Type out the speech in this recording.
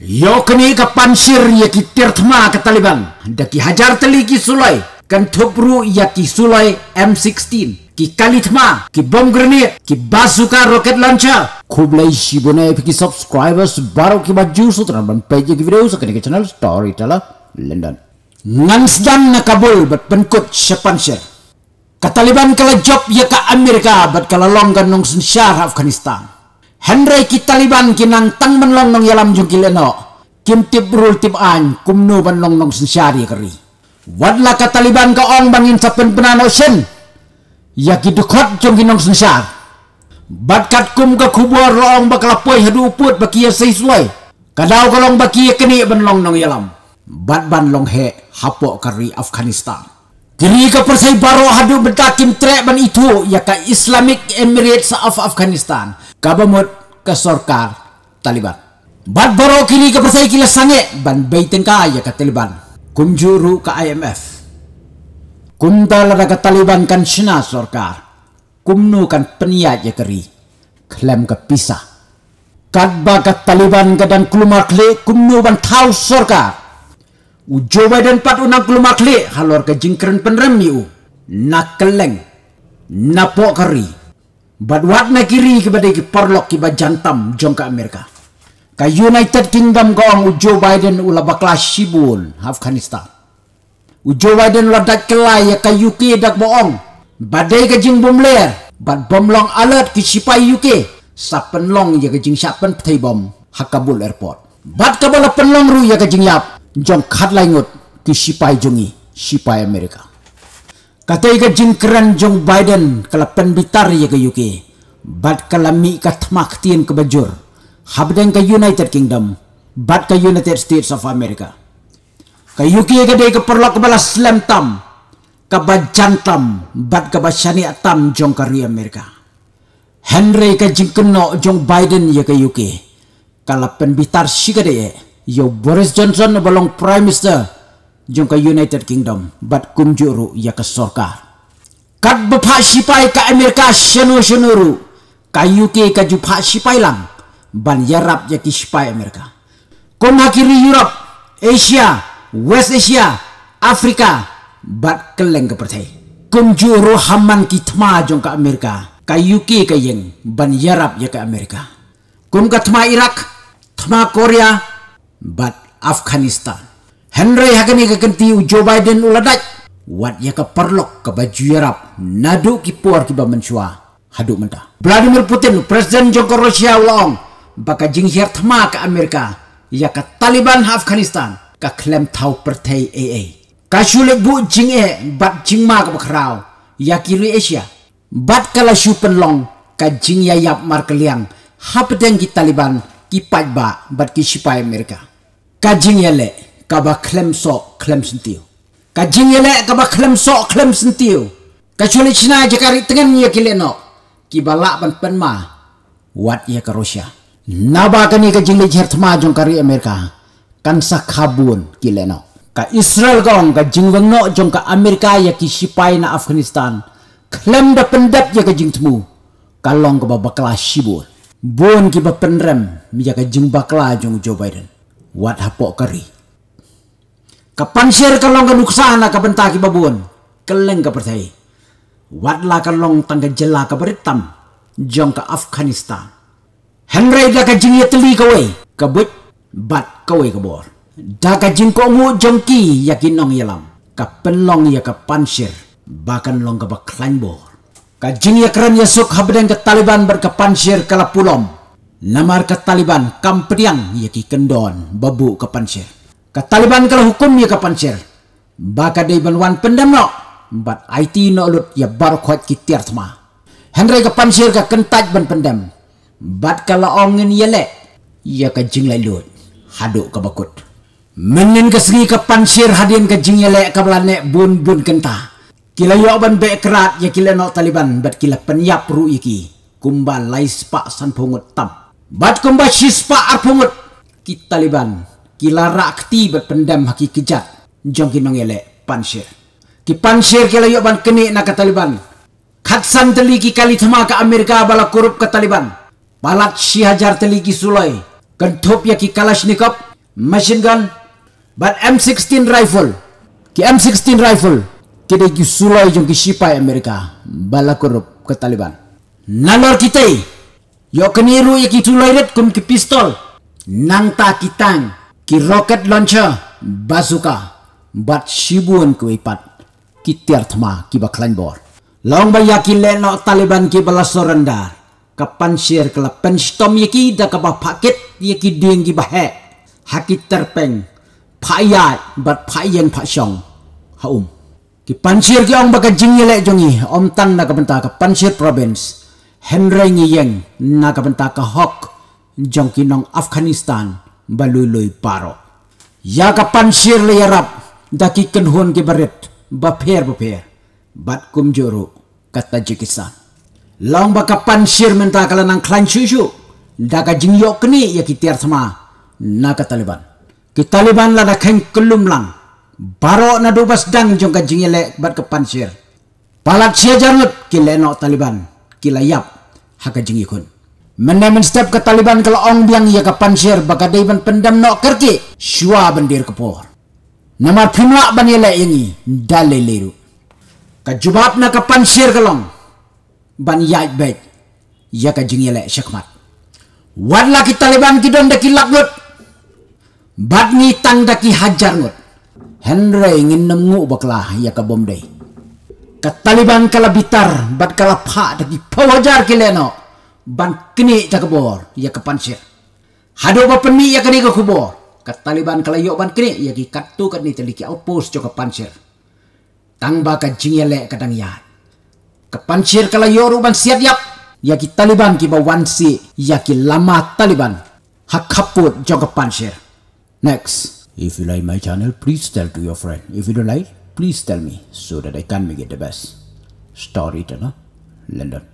kini ke pansir ya ki tirtma ke Taliban daki hajar teli ki sulai kan ya ki sulai M16 ki kalitma, ki bom grenade ki bazuka roket launcher Kublai like शिबोने subscribers baru, बारो की बात जूस उतना बन पेज की video सकने के channel ngansdan na kabul bat penkut pansir. kataliban kala job ya ke amerika bat kala longgan nong syar afghanistan Henry kitaliban kinang tang menlong nong yalam jung kim tip rul tip an kum nu ban nong nong sinsyari kari wadla ka Taliban ka ong bangin sa penan ocean yaki dukot jung kinong Bat kat kum ka kubur bakal bakalapoy hadu uput bakia suai kadau kalong bakia kini ban nong nong yalam bad ban long he hapo kari Afghanistan Kini ka persai baro hadu bedakim trek ban itu yaka Islamic Emirates of Afghanistan kabamot ka sorkar Taliban. Bad baro kini ka persai kila sange ban baitin ka aya ka Taliban. Kunjuru ka IMF. Kumtala ka Taliban kan sina sorkar. Kumnu kan peniat ya keri. Klem ka pisa. Kadba ka Taliban ka dan keluar kle kumnu ban tau sorkar. Ujo badan pat unang keluar kle halor ka jingkren penremi u. Nakeleng. Napok keri. bat watna kiri ki bade ki parlok ki ba jantam jong ka amerika ka united kingdom ko ang joe biden ula ba clash sibul afghanistan u joe biden la dak kelai ya ka uk dak boong bade ka jing bom ler bat bom long alert ki sipai uk sapen long ya ka jing sapen thai bom ha kabul airport bat ka bola penlong ru ya ka jing yap jong khat lai ngot ki sipai jungi sipai amerika Kata ika jingkeran Joe Biden kala penbitar ya ke UK. Bat kala mi ika temaktian ke bajur. Habdeng ke United Kingdom. Bat ke United States of America. Ke UK ika dia ika perlu kebala slam tam. Kaba jantam. Bat kaba syariat tam jong kari Amerika. Henry ika jingkeno Joe Biden ya ke UK. Kala penbitar si ke dia. Yo Boris Johnson balong Prime Minister. jongka United Kingdom bat juru ya ke sorka. Kat bepha sipai ka Amerika senu senuru ka UK ka jupha sipai lang ban yarap ya ki sipai Amerika. kum hakiri Europe, Asia, West Asia, Afrika bat keleng ke pertai. juru haman ki tema jongka Amerika ka UK ka yeng ban yarap ya ke Amerika. Kum ka tema Irak, tema Korea bat Afghanistan. Henry hakan ka kanti u Joe Biden uladat. Wat ia keperlok perlok baju Arab, ya Nadu kipuar puar mensua. Haduk mentah. Vladimir Putin, Presiden Joko Rusia ulang. Baka jing tema ke Amerika. ia ya ke Taliban Afghanistan. Ka klem tau pertai AA. Ka syulik bu jing e bat jing ma ke ia Ya kiri Asia. Bat kala shu long. Ka jing ya yap markeliang. Hapeteng ki Taliban. Ki pajba bat ki sipai Amerika. Kajing ya lek kaba klem sok klem sentiu ye le kaba klem sok klem sentiu ka china je kari tengen ye kileno ki balak pan pan ma wat ye ka rusia naba kani ka jert ma jong kari amerika kan sakhabun kileno ka israel gong ka jingwang no jong ka amerika ya ki sipai na afghanistan klem da pendap ya ka temu. kalong kaba bakla shibun bon ki ba penrem mi jing bakla jong joe biden wat hapok kari Kapan share kalong ka nuksana ka taki babuan. keleng ka pertai. Wadla kalong tangga jela ka beritam. Jong ka Afghanistan. Henry da ka jing teli ka wei. Ka bat ka wei ka bor. Da ka jing ko jong ki yakin nong yalam. Ka penlong ya ka pansir Bahkan long ka baklan bor. Ka jing ya keren ya suk habden ka Taliban berkapanshir kala pulom. Namar ka Taliban kampriang yakin kendon babu ka pansir ka Taliban kala hukum ya kapan pancer baka dei pendam no bat IT no lut ya bar kuat ki tiartma Henry kapan pancer ka kentaj ban pendam bat kala ongin yele ya ka lai lut haduk ka bakut menin ka sri ka pancer hadian ka jing yele ka bun bun kenta kila yo ban be kerat ya kila no Taliban bat kila penyap ru iki kumba lai pak san pungut tam bat kumba pak ar pungut kita Taliban Kila rakti berpendam haki kejat. Jong kinong elek pansir. Ki pansir kila yuk ban kene na ke Taliban. Khatsan teli ki kali thama ke Amerika bala korup ke Taliban. Balak si hajar teli ki sulai. Kentop ya ki kalashnikov. Machine gun. Bat M16 rifle. Ki M16 rifle. Kede ki sulai jong ki sipai Amerika. Bala korup ke Taliban. Nalor kita. Yo keniru ya ki sulai red kun ki pistol. Nang ta kitang ki rocket launcher bazooka bat shibuan ipat ki tiarthma ki baklan bor long yakin le leno taliban ki balas sorendar kapan share kala penstom yaki da ka paket yaki ding ki bahe hakit terpeng phaya bat phayen phasong haum ki pansir ki ong baka le jongi om tan na benta ka pansir province henry yeng na benta ka hok jongki nong afghanistan baluloy paro Yaka pansir le yarap daki kenhon ke barit, baper baper bat kum joro kata jikisa long baka pansir menta kala nang klan susu daga jingyok ni ya kitiar sama naga taliban ki taliban la da keng kelum lang baro na dubas dang jongka jingile bat ke pansir palak siya jangut ki leno taliban ki layap haka ikun. Menemen step ke Taliban ke ong biang ia ke pansir baka daiban pendam nok kerki syua bendir kepor. Namar pimla ban ia ini dalai leru. Kajubab na ke pansir ke ban yait baik ia ke jing ia syakmat. Wadla laki Taliban ki don daki laknut. Bad ni tang daki hajar ngut. Henry ingin nemu baklah ia ke bom day. Ke Taliban kalabitar bitar bad kalau pha daki pawajar kileno ban kini ta bor, ya ke pansir hado ba peni ya kini ke kubor ke taliban kalayo ban kini ya ki katu kini ni teliki outpost jo ke pansir tang ba ka kadang ya ke pansir ru ban siap yap ya ki taliban ki ba wansi ya ki lama taliban hakaput haput jo ke pansir next if you like my channel please tell to your friend if you don't like please tell me so that i can make it the best story to no london